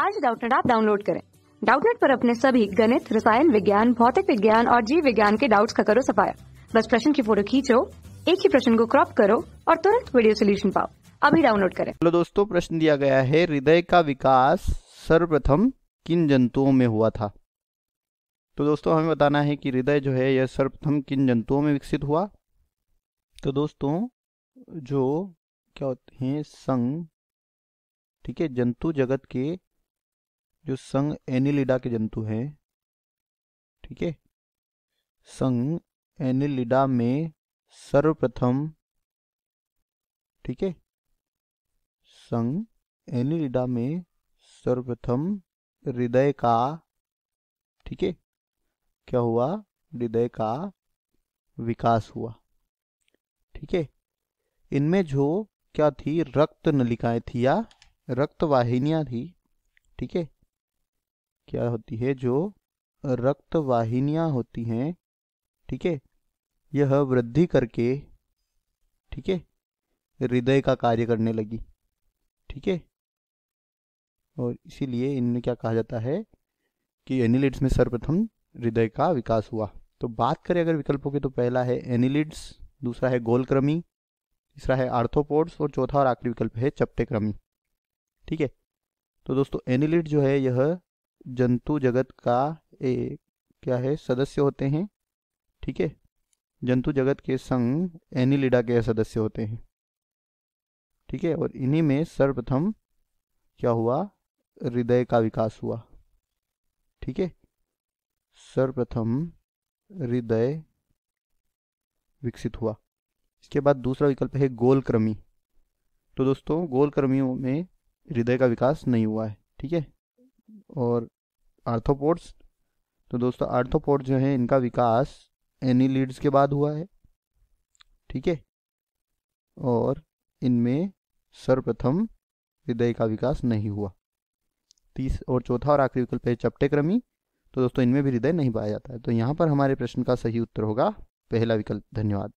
आज डाउटनेट आप डाउनलोड करें डाउटनेट पर अपने सभी गणित रसायन विज्ञान भौतिक विज्ञान और जीव विज्ञान के डाउट्स का करो सफाया बस प्रश्न की फोटो खींचो एक ही प्रश्न को क्रॉप करो और तुरंत वीडियो सोल्यूशन पाओ अभी डाउनलोड करें हेलो दोस्तों प्रश्न दिया गया है हृदय का विकास सर्वप्रथम किन जंतुओं में हुआ था तो दोस्तों हमें बताना है कि हृदय जो है यह सर्वप्रथम किन जंतुओं में विकसित हुआ तो दोस्तों जो क्या होते हैं संग ठीक है जंतु जगत के जो संग एनिलिडा के जंतु हैं ठीक है संग एनिलिडा में सर्वप्रथम ठीक है संग एनिलिडा में सर्वप्रथम हृदय का ठीक है क्या हुआ हृदय का विकास हुआ ठीक है इनमें जो क्या थी रक्त नलिकाएं थी या रक्त वाहिनियां थी ठीक है क्या होती है जो रक्त वाहिनियाँ होती हैं ठीक है यह वृद्धि करके ठीक है हृदय का कार्य करने लगी ठीक है और इसीलिए इनमें क्या कहा जाता है कि एनिलिड्स में सर्वप्रथम हृदय का विकास हुआ तो बात करें अगर विकल्पों की तो पहला है एनिलिड्स दूसरा है गोलक्रमी तीसरा है आर्थोपोड्स और चौथा और आखिरी विकल्प है क्रमी ठीक है तो दोस्तों एनिलिड जो है यह जंतु जगत का एक क्या है सदस्य होते हैं ठीक है जंतु जगत के संग एनिलिडा के सदस्य होते हैं ठीक है और इन्हीं में सर्वप्रथम क्या हुआ हृदय का विकास हुआ ठीक है सर्वप्रथम हृदय विकसित हुआ इसके बाद दूसरा विकल्प है गोलक्रमी तो दोस्तों गोलक्रमियों में हृदय का विकास नहीं हुआ है ठीक है और आर्थोपोड्स तो दोस्तों आर्थोपोड जो है इनका विकास एनीलिड्स के बाद हुआ है ठीक है और इनमें सर्वप्रथम हृदय का विकास नहीं हुआ तीस और चौथा और आखिरी विकल्प है चपटे क्रमी तो दोस्तों इनमें भी हृदय नहीं पाया जाता है तो यहाँ पर हमारे प्रश्न का सही उत्तर होगा पहला विकल्प धन्यवाद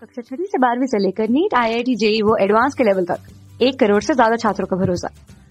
कक्षा छठी से बारहवीं से लेकर NEET I I T JEE वो एडवांस के लेवल तक एक करोड़ से ज्यादा छात्रों का भरोसा